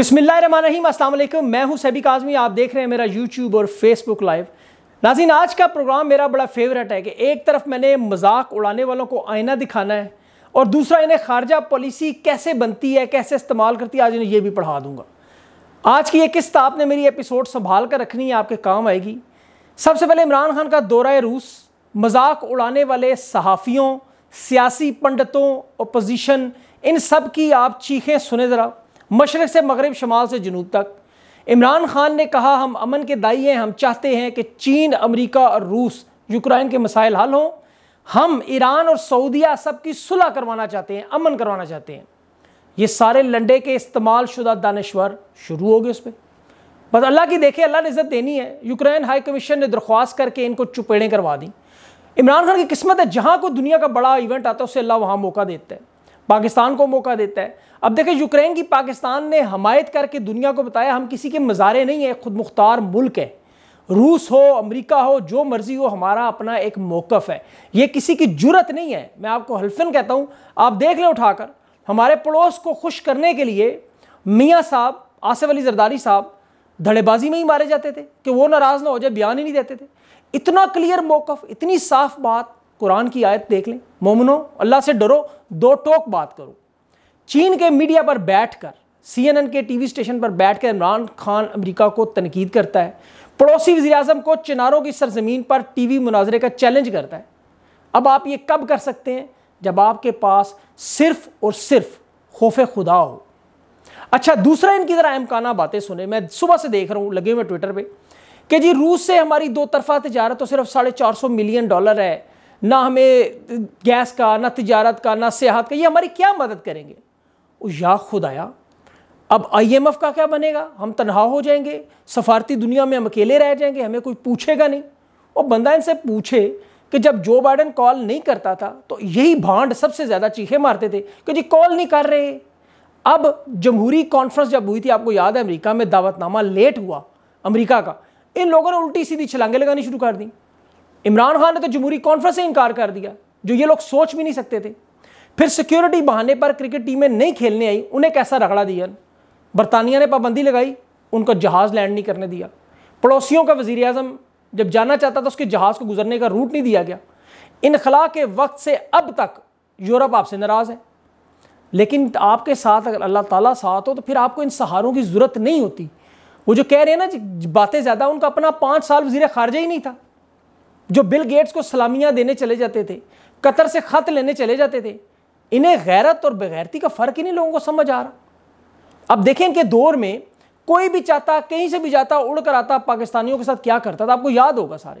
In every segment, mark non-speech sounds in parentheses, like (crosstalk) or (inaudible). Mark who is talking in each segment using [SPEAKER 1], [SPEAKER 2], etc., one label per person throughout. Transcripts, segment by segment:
[SPEAKER 1] बिस्मिल्लाम असलम मैं हूं सैबिक आजमी आप देख रहे हैं मेरा यूट्यूब और फेसबुक लाइव नाजिन आज का प्रोग्राम मेरा बड़ा फेवरेट है कि एक तरफ मैंने मजाक उड़ाने वालों को आईना दिखाना है और दूसरा इन्हें खारजा पॉलिसी कैसे बनती है कैसे इस्तेमाल करती है आज इन्हें यह भी पढ़ा दूंगा आज की एक किस्त आपने मेरी एपिसोड संभाल कर रखनी है आपके काम आएगी सबसे पहले इमरान खान का दौरा रूस मजाक उड़ाने वाले सहाफ़ियों सियासी पंडितों अपोजिशन इन सब की आप चीखें सुने ज़रा मशरक़ से मगरब शमाल से जनूब तक इमरान खान ने कहा हम अमन के दाई हैं हम चाहते हैं कि चीन अमरीका और रूस यूक्रेन के मसाइल हल हों हम ईरान और सऊदिया सब की सुलह करवाना चाहते हैं अमन करवाना चाहते हैं ये सारे लंडे के इस्तेमाल शुदा दानश्वर शुरू हो गए उस पर बस अल्लाह की देखे अल्लाह ने इज़्ज़त देनी है यूक्रेन हाई कमीशन ने दरख्वास्त करके इनको चुपेड़े करवा दी इमरान खान की किस्मत है जहाँ को दुनिया का बड़ा इवेंट आता है उससे अल्लाह वहाँ मौका देता है पाकिस्तान को मौका देता है अब देखें यूक्रेन की पाकिस्तान ने हमायत करके दुनिया को बताया हम किसी के मज़ारे नहीं हैं खुद मुख्तार मुल्क है रूस हो अमेरिका हो जो मर्ज़ी हो हमारा अपना एक मौक़ है ये किसी की जुरत नहीं है मैं आपको हल्फन कहता हूँ आप देख लें उठाकर हमारे पड़ोस को खुश करने के लिए मियाँ साहब आसिफ अली जरदारी साहब धड़ेबाजी में ही मारे जाते थे कि वो नाराज़ ना हो जाए बयान ही नहीं देते थे इतना क्लियर मौक़ इतनी साफ बात कुरान की आयत देख लें मोमनो अल्लाह से डरो दो टोक बात करो चीन के मीडिया पर बैठकर सीएनएन के टीवी स्टेशन पर बैठकर इमरान खान अमेरिका को तनकीद करता है पड़ोसी वजी अजम को चिनारों की सरजमीन पर टीवी मुनाजरे का चैलेंज करता है अब आप ये कब कर सकते हैं जब आपके पास सिर्फ और सिर्फ खौफ खुदा हो अच्छा दूसरा इनकी ज़रा अहमकाना बातें सुने मैं सुबह से देख रहा हूँ लगे हुए ट्विटर पर कि जी रूस से हमारी दो तरफा तजारत तो सिर्फ साढ़े चार सौ मिलियन डॉलर है ना हमें गैस का ना तजारत का ना सियाहत का ये हमारी क्या मदद करेंगे या खुदाया अब आईएमएफ का क्या बनेगा हम तनहा हो जाएंगे सफारती दुनिया में हम अकेले रह जाएंगे हमें कोई पूछेगा नहीं और बंदा इनसे पूछे कि जब जो बाइडन कॉल नहीं करता था तो यही भांड सबसे ज़्यादा चीखे मारते थे कि जी कॉल नहीं कर रहे अब जमहूरी कॉन्फ्रेंस जब हुई थी आपको याद है अमरीका में दावतनामा लेट हुआ अमरीका का इन लोगों ने उल्टी सीधी छलांगे लगानी शुरू कर दी इमरान खान ने तो जमहूरी कॉन्फ्रेंस से इनकार कर दिया जो ये लोग सोच भी नहीं सकते थे फिर सिक्योरिटी बहाने पर क्रिकेट टीमें नहीं खेलने आई उन्हें कैसा रगड़ा दिया बरतानिया ने पाबंदी लगाई उनको जहाज़ लैंड नहीं करने दिया पड़ोसियों का वजीर अजम जब जाना चाहता था उसके जहाज़ को गुजरने का रूट नहीं दिया गया इनखला के वक्त से अब तक यूरोप आपसे नाराज़ है लेकिन आपके साथ अगर अल्लाह ताला साथ हो तो फिर आपको इन सहारों की ज़रूरत नहीं होती वो जो कह रहे हैं ना बातें ज़्यादा उनका अपना पाँच साल वजीर खारजा ही नहीं था जो बिल गेट्स को सलामियाँ देने चले जाते थे कतर से ख़त लेने चले जाते थे इन्हें गैरत और बगैरती का फ़र्क ही नहीं लोगों को समझ आ रहा अब देखें इनके दौर में कोई भी चाहता कहीं से भी जाता उड़ कर आता पाकिस्तानियों के साथ क्या करता था आपको याद होगा सारे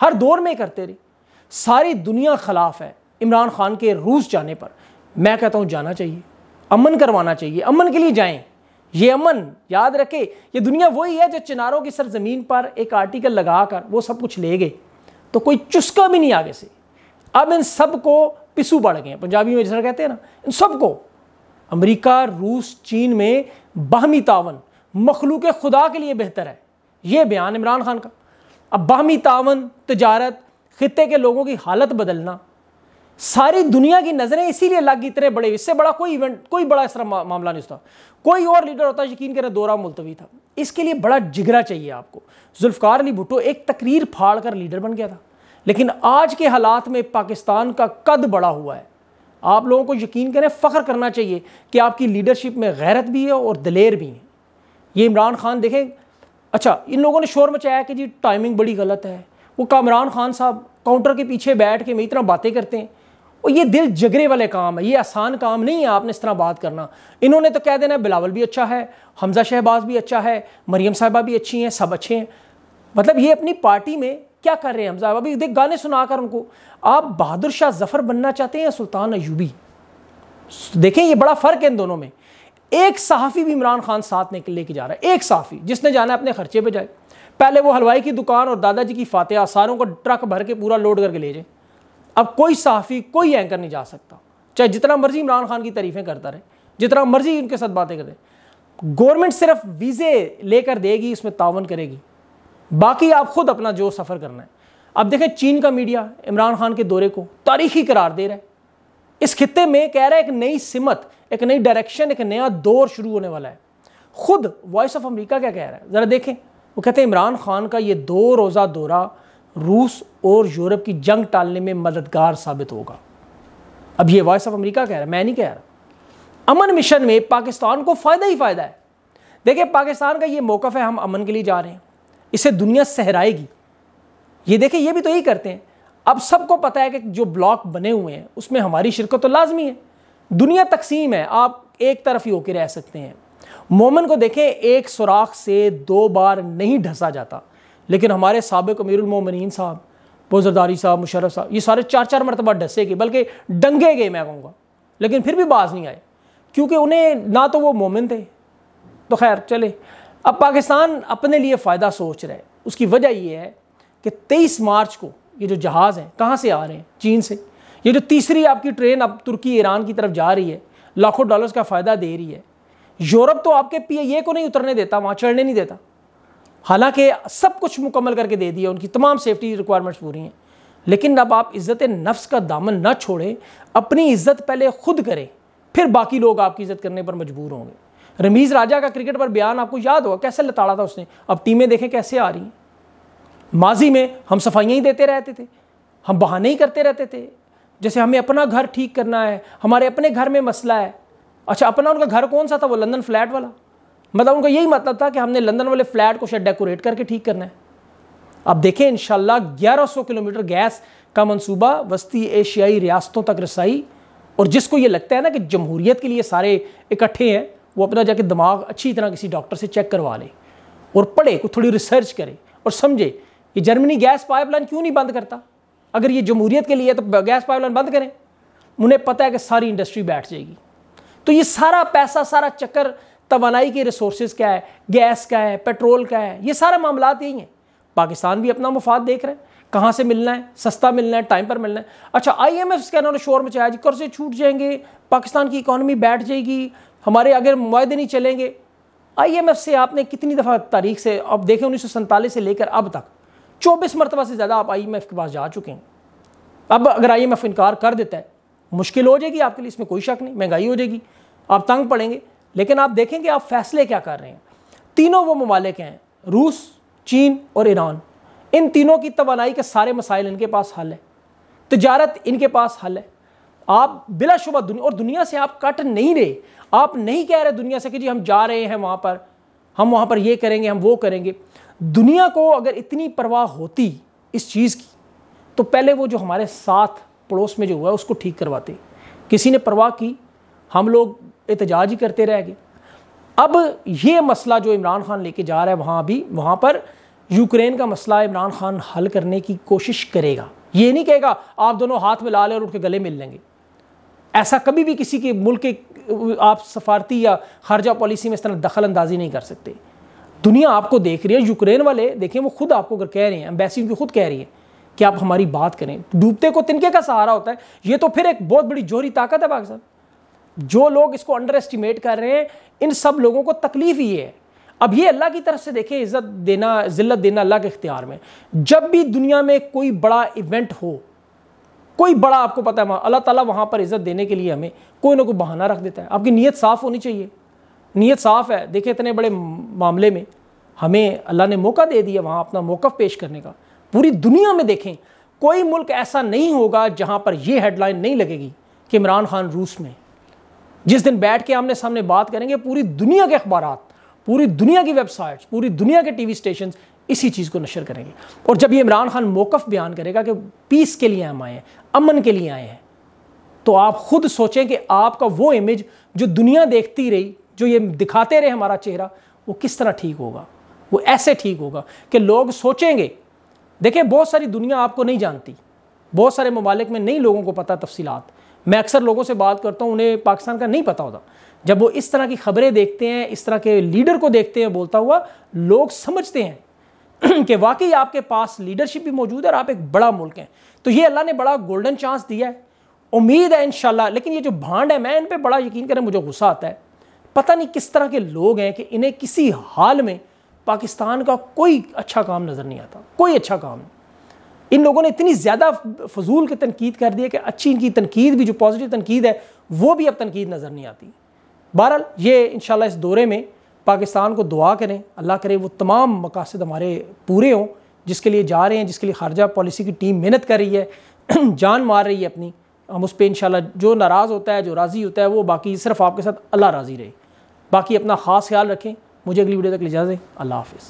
[SPEAKER 1] हर दौर में करते रहे सारी दुनिया खिलाफ है इमरान खान के रूस जाने पर मैं कहता हूँ जाना चाहिए अमन करवाना चाहिए अमन के लिए जाए ये अमन याद रखे ये दुनिया वही है जो चिनारों की सरजमीन पर एक आर्टिकल लगाकर वो सब कुछ ले गए तो कोई चुस्का भी नहीं आगे से अब इन सब को पिसू बढ़ गए पंजाबी में जैसा कहते हैं ना इन सबको अमेरिका रूस चीन में बाहमी तावन मखलूक खुदा के लिए बेहतर है ये बयान इमरान खान का अब बाहमी तावन तजारत खत्े के लोगों की हालत बदलना सारी दुनिया की नज़रें इसीलिए लग गई इतने बड़े इससे बड़ा कोई इवेंट कोई बड़ा इस तरह मा, मामला नहीं था कोई और लीडर होता यकीन करें दौरा मुलतवी था इसके लिए बड़ा जिगरा चाहिए आपको जुल्फ़ार अली भुट्टो एक तकरीर फाड़ कर लीडर बन गया था लेकिन आज के हालात में पाकिस्तान का कद बड़ा हुआ है आप लोगों को यकीन करें फ़ख्र करना चाहिए कि आपकी लीडरशिप में गैरत भी है और दलेर भी है ये इमरान खान देखें अच्छा इन लोगों ने शोर मचाया कि जी टाइमिंग बड़ी गलत है वो कामरान खान साहब काउंटर के पीछे बैठ के मैं इतना बातें करते हैं और ये दिल जगरे वाले काम है ये आसान काम नहीं है आपने इस तरह बात करना इन्होंने तो कह देना बिलावल भी अच्छा है हमजा शहबाज भी अच्छा है मरियम साहबा भी अच्छी हैं सब अच्छे हैं मतलब ये अपनी पार्टी में क्या कर रहे हैं हमजा अभी देख गाने सुना कर उनको आप बहादुर शाह जफर बनना चाहते हैं या सुल्तान अयूबी देखें ये बड़ा फ़र्क है इन दोनों में एक सहाफ़ी भी इमरान खान साथ में लेके जा रहा है एक सहाफ़ी जिसने जाना अपने खर्चे पर जाए पहले वो हलवाई की दुकान और दादाजी की फातह सारों को ट्रक भर के पूरा लोड करके ले जाए अब कोई सहाफ़ी कोई एंकर नहीं जा सकता चाहे जितना मर्जी इमरान खान की तारीफ़ें करता रहे जितना मर्जी उनके साथ बातें करे गवर्नमेंट सिर्फ वीज़े लेकर देगी उसमें तावन करेगी बाकी आप खुद अपना जो सफ़र करना है अब देखें चीन का मीडिया इमरान खान के दौरे को तारीखी करार दे रहा है इस खत्े में कह रहा है एक नई सिमत एक नई डायरेक्शन एक नया दौर शुरू होने वाला है खुद वॉइस ऑफ अमेरिका क्या कह रहा है ज़रा देखें वो कहते हैं इमरान खान का ये दो रोज़ा दौरा रूस और यूरोप की जंग टालने में मददगार साबित होगा अब ये वॉइस ऑफ अमेरिका कह रहा है मैं नहीं कह रहा अमन मिशन में पाकिस्तान को फ़ायदा ही फ़ायदा है देखिए पाकिस्तान का ये मौक़ है हम अमन के लिए जा रहे हैं इसे दुनिया सहराएगी ये देखें ये भी तो यही करते हैं अब सबको पता है कि जो ब्लॉक बने हुए हैं उसमें हमारी शिरकत तो लाजमी है दुनिया तकसीम है आप एक तरफ ही होकर रह सकते हैं मोमन को देखें एक सुराख से दो बार नहीं ढंसा जाता लेकिन हमारे सबक अमीरमिन साहब बोजरदारी साहब मुशरफ साहब ये सारे चार चार मरतबा ढसे गए बल्कि डंगे गए मैं कहूँगा लेकिन फिर भी बाज नहीं आए क्योंकि उन्हें ना तो वो मोमिन थे तो खैर चले अब पाकिस्तान अपने लिए फ़ायदा सोच रहा है उसकी वजह यह है कि तेईस मार्च को ये जो जहाज़ हैं कहाँ से आ रहे हैं चीन से ये जो तीसरी आपकी ट्रेन अब तुर्की ईरान की तरफ जा रही है लाखों डॉलर्स का फ़ायदा दे रही है यूरोप तो आपके पी ए को नहीं उतरने देता वहाँ चढ़ने नहीं देता हालांकि सब कुछ मुकम्मल करके दे दिया उनकी तमाम सेफ्टी रिक्वायरमेंट्स पूरी हैं लेकिन अब आप इज़्ज़त नफ्स का दामन न छोड़ें अपनी इज़्ज़त पहले खुद करें फिर बाकी लोग आपकी इज़्ज़त करने पर मजबूर होंगे रमीज राजा का क्रिकेट पर बयान आपको याद होगा कैसे लताड़ा था उसने अब टीमें देखें कैसे आ रही माजी में हम सफाइयाँ ही देते रहते थे हम बहाने ही करते रहते थे जैसे हमें अपना घर ठीक करना है हमारे अपने घर में मसला है अच्छा अपना उनका घर कौन सा था वो लंदन फ्लैट वाला मतलब उनका यही मतलब था कि हमने लंदन वाले फ्लैट को शायद डेकोरेट करके ठीक करना है अब देखें इन सौ किलोमीटर गैस का मंसूबा वस्ती एशियाई रियासतों तक रसाई और जिसको ये लगता है ना कि जमहूरीत के लिए सारे इकट्ठे हैं वो अपना जाके दिमाग अच्छी तरह किसी डॉक्टर से चेक करवा ले और पढ़े को थोड़ी रिसर्च करे और समझे कि जर्मनी गैस पाइपलाइन क्यों नहीं बंद करता अगर ये जमहूरियत के लिए है तो गैस पाइपलाइन बंद करें उन्हें पता है कि सारी इंडस्ट्री बैठ जाएगी तो ये सारा पैसा सारा चक्कर तोानाई के रिसोर्स का है गैस का है पेट्रोल का है ये सारे मामला यही हैं पाकिस्तान भी अपना मुफाद देख रहे हैं कहाँ से मिलना है सस्ता मिलना है टाइम पर मिलना है अच्छा आई एम एफ कहना शोर मचाया जी कर्जे छूट जाएंगे पाकिस्तान की इकानमी बैठ जाएगी हमारे अगर नहीं चलेंगे आईएमएफ से आपने कितनी दफ़ा तारीख से अब देखें उन्नीस से लेकर अब तक चौबीस मरतबा से ज़्यादा आप आईएमएफ के पास जा चुके हैं अब अगर आईएमएफ इनकार कर देता है मुश्किल हो जाएगी आपके लिए इसमें कोई शक नहीं महंगाई हो जाएगी आप तंग पड़ेंगे लेकिन आप देखेंगे आप फैसले क्या कर रहे हैं तीनों वो ममालिक हैं रूस चीन और ईरान इन तीनों की तोानाई के सारे मसाइल इनके पास हल है तजारत इनके पास हल है आप बिलाशुबा दुनिया और दुनिया से आप कट नहीं रहे आप नहीं कह रहे दुनिया से कि जी हम जा रहे हैं वहाँ पर हम वहाँ पर ये करेंगे हम वो करेंगे दुनिया को अगर इतनी परवाह होती इस चीज़ की तो पहले वो जो हमारे साथ पड़ोस में जो हुआ है उसको ठीक करवाते किसी ने परवाह की हम लोग एहतजाज ही करते रह गए अब ये मसला जो इमरान खान लेके जा रहा है वहाँ भी वहाँ पर यूक्रेन का मसला इमरान खान हल करने की कोशिश करेगा ये नहीं कहेगा आप दोनों हाथ में ला लें और उनके गले मिल लेंगे ऐसा कभी भी किसी के मुल्क के आप सफारती या खारजा पॉलिसी में इस तरह दखल अंदाजी नहीं कर सकते दुनिया आपको देख रही है यूक्रेन वाले देखें वो खुद आपको अगर कह रहे हैं अम्बेसी उनकी खुद कह रही है कि आप हमारी बात करें डूबते को तिनके का सहारा होता है ये तो फिर एक बहुत बड़ी जोहरी ताकत है पाकिस्तान जो लोग इसको अंडर एस्टिमेट कर रहे हैं इन सब लोगों को तकलीफ ये है अब ये अल्लाह की तरफ से देखें इज़्ज़त देना ज़िल्लत देना अल्लाह के इख्तियार में जब भी दुनिया में कोई बड़ा इवेंट हो कोई बड़ा आपको पता है अल्लाह ताला वहाँ पर इज़्ज़त देने के लिए हमें कोई ना कोई बहाना रख देता है आपकी नीयत साफ़ होनी चाहिए नीयत साफ़ है देखिए इतने बड़े मामले में हमें अल्लाह ने मौका दे दिया वहाँ अपना मौक़ पेश करने का पूरी दुनिया में देखें कोई मुल्क ऐसा नहीं होगा जहाँ पर यह हेडलाइन नहीं लगेगी कि इमरान खान रूस में जिस दिन बैठ के आमने सामने बात करेंगे पूरी दुनिया के अखबार पूरी दुनिया की वेबसाइट्स पूरी दुनिया के टीवी स्टेशन इसी चीज़ को नशर करेंगे और जब ये इमरान खान मौक़ बयान करेगा कि पीस के लिए हम आए हैं अमन के लिए आए हैं तो आप खुद सोचें कि आपका वो इमेज जो दुनिया देखती रही जो ये दिखाते रहे हमारा चेहरा वो किस तरह ठीक होगा वो ऐसे ठीक होगा कि लोग सोचेंगे देखें बहुत सारी दुनिया आपको नहीं जानती बहुत सारे ममालिक में नहीं लोगों को पता तफसीत मैं अक्सर लोगों से बात करता हूँ उन्हें पाकिस्तान का नहीं पता होता जब वो इस तरह की खबरें देखते हैं इस तरह के लीडर को देखते हैं बोलता हुआ लोग समझते हैं कि वाकई आपके पास लीडरशिप भी मौजूद है और आप एक बड़ा मुल्क हैं तो ये अल्लाह ने बड़ा गोल्डन चांस दिया है उम्मीद है इन लेकिन ये जो भांड है मैं इन पर बड़ा यकीन करें मुझे गुस्सा आता है पता नहीं किस तरह के लोग हैं कि इन्हें किसी हाल में पाकिस्तान का कोई अच्छा काम नज़र नहीं आता कोई अच्छा काम नहीं इन लोगों ने इतनी ज़्यादा फजूल की तनकीद कर दी है कि अच्छी इनकी तनकीद भी जो पॉजिटिव तनकीद है वो भी अब तनकीद नज़र नहीं आती बहरहाल ये इन इस दौरे में पाकिस्तान को दुआ करें अल्लाह करे वो तमाम मकासद हमारे पूरे हों जिसके लिए जा रहे हैं जिसके लिए खारजा पॉलिसी की टीम मेहनत कर रही है (clears throat) जान मार रही है अपनी हम उस पर इन जो नाराज़ होता है जो राज़ी होता है वो बाकी सिर्फ आपके साथ अल्लाह राज़ी रहे बाकी अपना ख़ास ख्याल रखें मुझे अगली वीडियो तक ले जाए अल्लाह हाफिज़